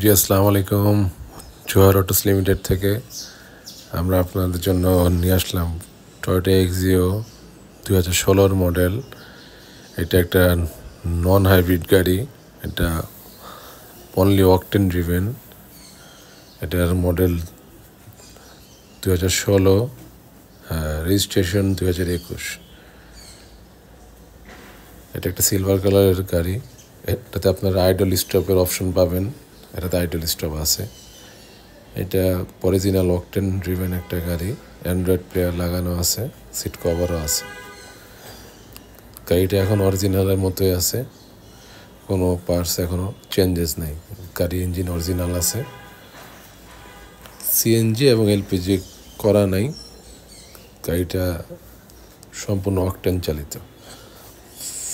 জি আসসালামু আলাইকুম জোয়ার অটোস লিমিটেড থেকে আমরা আপনাদের জন্য নিয়ে আসলাম টয়োটা এক্সিও দুই হাজার ষোলোর মডেল এটা একটা নন হাইব্রিড গাড়ি এটা অনলি অকটেন ড্রিভেন এটার মডেল দু হাজার ষোলো রেজিস্ট্রেশন দু হাজার একুশ এটা একটা সিলভার কালারের গাড়ি এটাতে আপনারা আইডল স্টপের অপশন পাবেন এটা টাইটেল স্টপ আছে এটা অরিজিনাল অকটেন ড্রিভেন একটা গাড়ি অ্যান্ড্রয়েড প্লেয়ার লাগানো আছে সিট কভারও আছে গাড়িটা এখন অরিজিনালের মতোই আছে কোনো পার্টস এখনও চেঞ্জেস নেই গাড়ি ইঞ্জিন অরিজিনাল আছে সিএনজি এবং এলপিজি করা নাই গাড়িটা সম্পূর্ণ অকটেন চালিত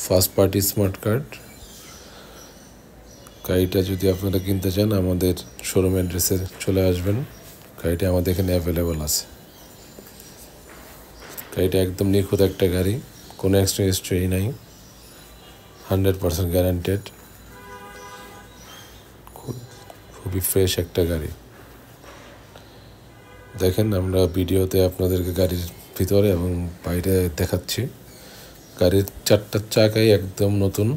ফার্স্ট পার্টি স্মার্ট কার্ড গাড়িটা যদি আপনারা কিনতে চান আমাদের শোরুম অ্যাড্রেসে চলে আসবেন গাড়িটা আমাদের এখানে অ্যাভেলেবল আছে গাড়িটা একদম নিখুঁত একটা গাড়ি কোনো এক্সট্রা স্ট্রেই নাই হান্ড্রেড পারসেন্ট গ্যারান্টেড খুবই ফ্রেশ একটা গাড়ি দেখেন আমরা ভিডিওতে আপনাদেরকে গাড়ির ভিতরে এবং বাইরে দেখাচ্ছি গাড়ির চারটার চাকাই একদম নতুন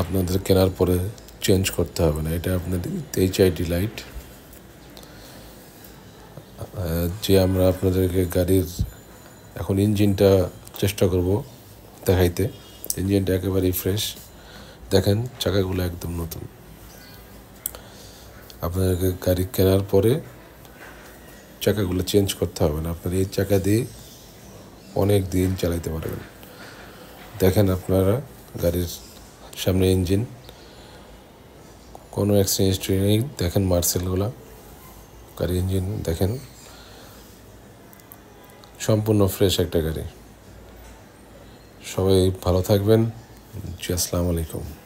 আপনাদের কেনার পরে চেঞ্জ করতে হবে না এটা আপনাদের এইচআইডি লাইট যে আমরা আপনাদেরকে গাড়ির এখন ইঞ্জিনটা চেষ্টা করব দেখাইতে ইঞ্জিনটা একেবারেই ফ্রেশ দেখেন চাকাগুলো একদম নতুন আপনাদেরকে গাড়ি কেনার পরে চাকাগুলো চেঞ্জ করতে হবে না আপনার এই চাকা দিয়ে অনেক দিন চালাইতে পারবেন দেখেন আপনারা গাড়ির সামনে ইঞ্জিন কোনো এক্সচেঞ্জ ট্রেনে নেই দেখেন মার্সেলগুলা গাড়ি ইঞ্জিন দেখেন সম্পূর্ণ ফ্রেশ একটা গাড়ি সবাই ভালো থাকবেন জি আসসালামু আলাইকুম